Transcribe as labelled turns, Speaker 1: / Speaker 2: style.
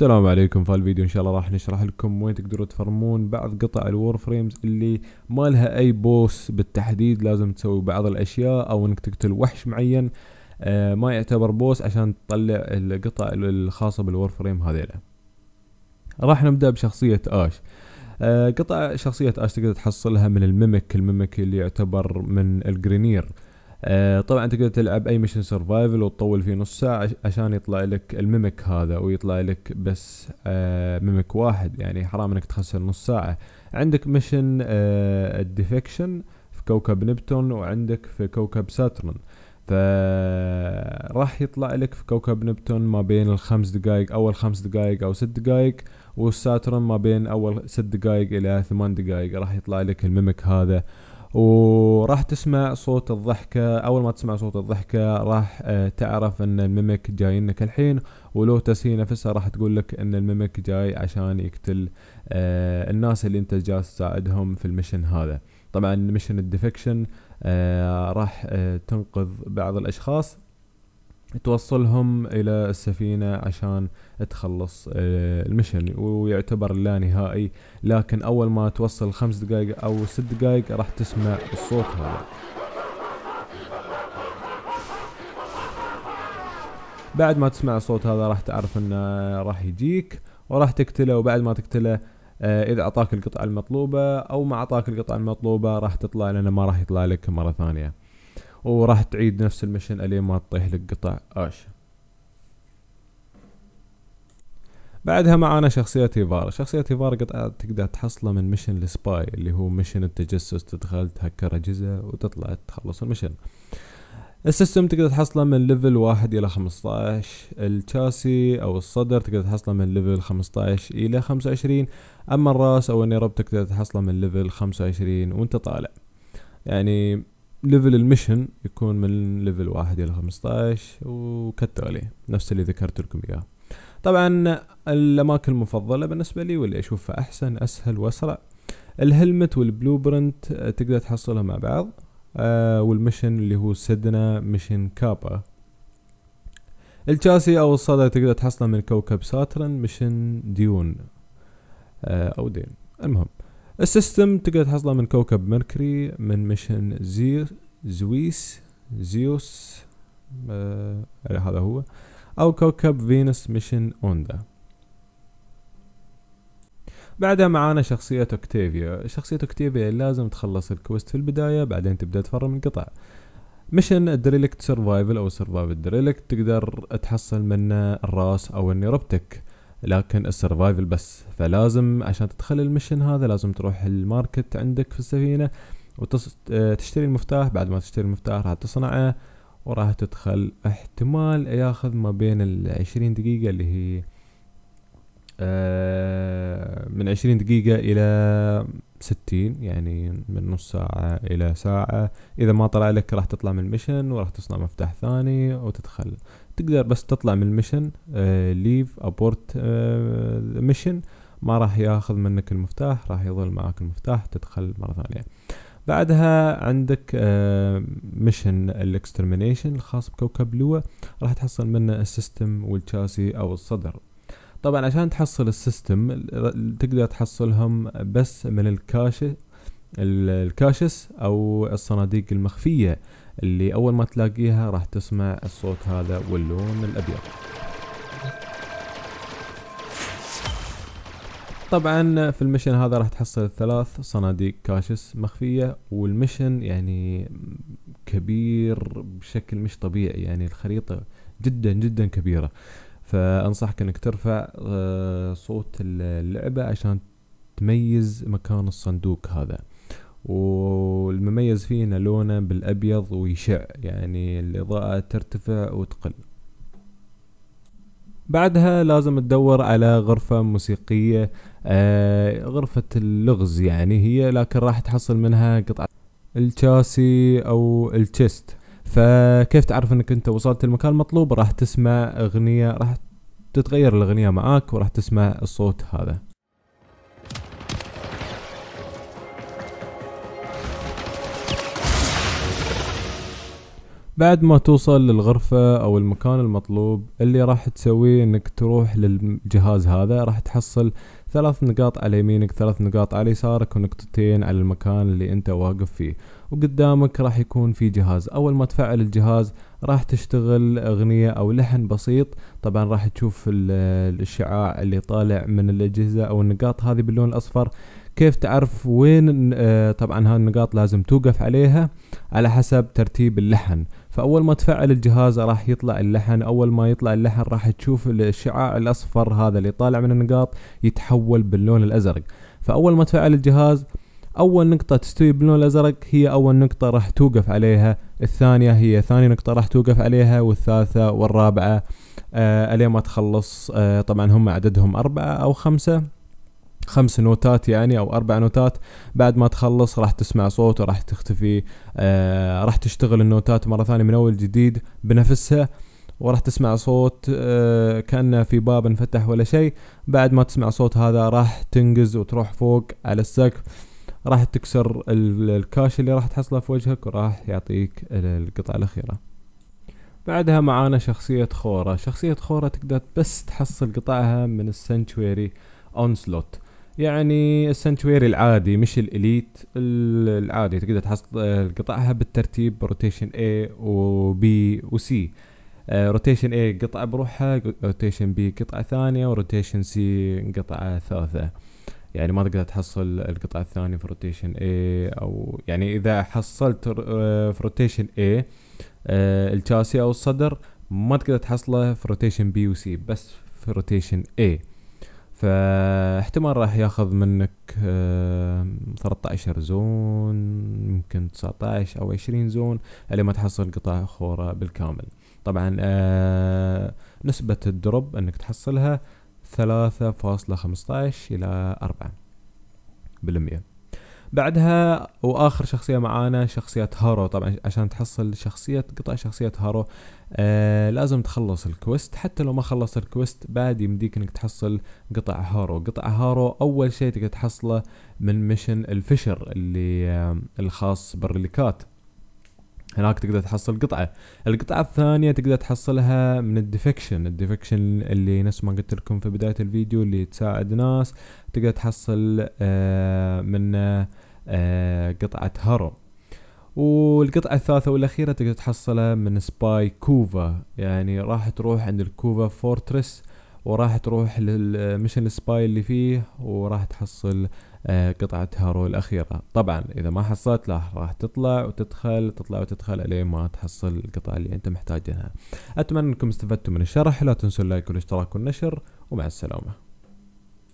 Speaker 1: السلام عليكم في الفيديو ان شاء الله راح نشرح لكم وين تقدروا تفرمون بعض قطع الور فريمز اللي ما لها اي بوس بالتحديد لازم تسوي بعض الاشياء او انك تقتل وحش معين آه، ما يعتبر بوس عشان تطلع القطع الخاصة بالور فريم هذيلا راح نبدأ بشخصية اش آه، قطع شخصية اش تقدر تحصلها من الميمك الميمك اللي يعتبر من الجرينير آه، طبعا تقدر تلعب اي ميشن سرفايفل وتطول فيه نص ساعه عشان يطلع لك الميمك هذا ويطلع لك بس آه، ميمك واحد يعني حرام انك تخسر نص ساعه عندك ميشن الديفكشن آه، في كوكب نبتون وعندك في كوكب ساترن فراح يطلع لك في كوكب نبتون ما بين الخمس دقائق اول خمس دقائق او ست دقائق والساترن ما بين اول ست دقائق الى ثمان دقائق راح يطلع لك الميمك هذا وراح تسمع صوت الضحكة أول ما تسمع صوت الضحكة راح آه، تعرف أن الميمك جاي لك الحين ولوتس هي نفسها راح تقول لك أن الميمك جاي عشان يقتل آه، الناس اللي أنت جالس تساعدهم في المشن هذا طبعا مشن الديفكشن آه، راح تنقذ بعض الأشخاص توصلهم الى السفينه عشان تخلص آه، المشن ويعتبر لا نهائي لكن اول ما توصل خمس دقائق او ست دقائق راح تسمع الصوت هذا بعد ما تسمع الصوت هذا راح تعرف انه راح يجيك وراح تقتله وبعد ما تقتله آه، اذا اعطاك القطعه المطلوبه او ما اعطاك القطعه المطلوبه راح تطلع لانه ما راح يطلع لك مره ثانيه وراح تعيد نفس المشن الين ما تطيح لك قطع اش بعدها معانا شخصية ايفار شخصية ايفار قطعة آه، تقدر تحصله من مشن السباي اللي هو مشن التجسس تدخل تهكر أجهزة وتطلع تخلص المشن السيستم تقدر تحصله من ليفل واحد إلى خمسطاش الشاسي أو الصدر تقدر تحصله من ليفل خمسطاش إلى خمسة وعشرين أما الراس أو النيرب تقدر تحصله من ليفل خمسة وعشرين وأنت طالع يعني ليفل المشن يكون من ليفل واحد الى 15 وكالتالي نفس اللي ذكرت لكم اياه طبعا الاماكن المفضله بالنسبه لي واللي اشوفها احسن اسهل واسرع الهلمت والبلو برنت آه، تقدر تحصلها مع بعض آه والمشن اللي هو سدنا مشن كابا الشاسي او الصدى تقدر تحصله من كوكب ساترن مشن ديون آه او دين المهم السيستم تقدر تحصله من كوكب مركري من ميشن زيو زويس زيوس آه هذا هو أو كوكب فينوس ميشن أوندا بعدها معانا شخصية اوكتيفيا شخصية اوكتيفيا لازم تخلص الكوست في البداية بعدين تبدأ تفرم القطع ميشن الدريلكت سرفايفل أو سرفايفل دريلكت تقدر تحصل منه الراس أو النيروبتك لكن السرفايفل بس فلازم عشان تدخل المشن هذا لازم تروح الماركت عندك في السفينة وتشتري آه، المفتاح بعد ما تشتري المفتاح راح تصنعه وراح تدخل احتمال ياخذ ما بين العشرين دقيقة اللي هي آه، من عشرين دقيقة إلى ستين يعني من نص ساعة إلى ساعة إذا ما طلع لك راح تطلع من المشن وراح تصنع مفتاح ثاني وتدخل تقدر بس تطلع من المشن ليف أبورت ميشن ما راح ياخذ منك المفتاح راح يظل معك المفتاح تدخل مرة ثانية بعدها عندك آه، ميشن الاكسترمينيشن الخاص بكوكب لوا راح تحصل منه السيستم والشاسي او الصدر طبعا عشان تحصل السيستم تقدر تحصلهم بس من الكاش الكاشس او الصناديق المخفية اللي اول ما تلاقيها راح تسمع الصوت هذا واللون الابيض طبعا في المشن هذا راح تحصل ثلاث صناديق كاشس مخفية والمشن يعني كبير بشكل مش طبيعي يعني الخريطة جدا جدا كبيرة فانصحك انك ترفع آه، صوت اللعبه عشان تميز مكان الصندوق هذا والمميز فيه انه لونه بالابيض ويشع يعني الاضاءه ترتفع وتقل بعدها لازم تدور على غرفة موسيقية آه غرفة اللغز يعني هي لكن راح تحصل منها قطعة الشاسي او التشست فكيف تعرف انك انت وصلت المكان المطلوب راح تسمع اغنية راح تتغير الاغنية معاك وراح تسمع الصوت هذا بعد ما توصل للغرفة او المكان المطلوب اللي راح تسويه انك تروح للجهاز هذا راح تحصل ثلاث نقاط على يمينك ثلاث نقاط على يسارك ونقطتين على المكان اللي انت واقف فيه وقدامك راح يكون في جهاز اول ما تفعل الجهاز راح تشتغل اغنية او لحن بسيط طبعا راح تشوف الشعاع اللي طالع من الاجهزة او النقاط هذه باللون الاصفر كيف تعرف وين آه، طبعا هالنقاط لازم توقف عليها على حسب ترتيب اللحن فاول ما تفعل الجهاز راح يطلع اللحن اول ما يطلع اللحن راح تشوف الشعاع الاصفر هذا اللي طالع من النقاط يتحول باللون الازرق فاول ما تفعل الجهاز اول نقطه تستوي باللون الازرق هي اول نقطه راح توقف عليها الثانيه هي ثاني نقطه راح توقف عليها والثالثه والرابعه آه ما تخلص آه طبعا هم عددهم اربعه او خمسه خمس نوتات يعني او اربع نوتات بعد ما تخلص راح تسمع صوت وراح تختفي آه راح تشتغل النوتات مره ثانيه من اول جديد بنفسها وراح تسمع صوت آه كأنه في باب انفتح ولا شيء بعد ما تسمع صوت هذا راح تنقز وتروح فوق على السقف راح تكسر الكاش اللي راح تحصله في وجهك وراح يعطيك القطعة الأخيرة بعدها معانا شخصية خورة شخصية خورة تقدر بس تحصل قطعها من السنتشويري اونسلوت يعني السنتويري العادي مش الاليت العادي تقدر تحصل قطعها بالترتيب روتيشن اي و بي و سي روتيشن آه، اي قطعة بروحها روتيشن بي قطعة ثانية وروتيشن سي قطعة ثالثة يعني ما تقدر تحصل القطعة الثانية في روتيشن A او يعني اذا حصلت آه، في روتيشن A آه، الشاسي او الصدر ما تقدر تحصله في روتيشن B و C بس في روتيشن A فاحتمال راح ياخذ منك 13 زون ممكن 19 او 20 زون اللي ما تحصل قطع خوره بالكامل طبعا آه، نسبة الدروب انك تحصلها 3.15 الى 4 بالمئة بعدها واخر شخصيه معانا شخصيه هارو طبعا عشان تحصل شخصيه قطع شخصيه هارو آه لازم تخلص الكويست حتى لو ما خلصت الكويست بعد يمديك انك تحصل قطع هارو قطع هارو اول شيء تقدر تحصله من ميشن الفشر اللي آه الخاص بالريليكات هناك تقدر تحصل قطعة القطعة الثانية تقدر تحصلها من الديفكشن الديفكشن اللي نفس ما قلت لكم في بداية الفيديو اللي تساعد ناس تقدر تحصل آه من آه آه، قطعة هرم والقطعة الثالثة والأخيرة تقدر تحصلها من سباي كوفا يعني راح تروح عند الكوفا فورترس وراح تروح للمشن سباي اللي فيه وراح تحصل آه، قطعة هارو الأخيرة طبعا إذا ما حصلت له راح تطلع وتدخل تطلع وتدخل لين ما تحصل القطعة اللي أنت محتاجها أتمنى أنكم استفدتم من الشرح لا تنسوا اللايك والاشتراك والنشر ومع السلامة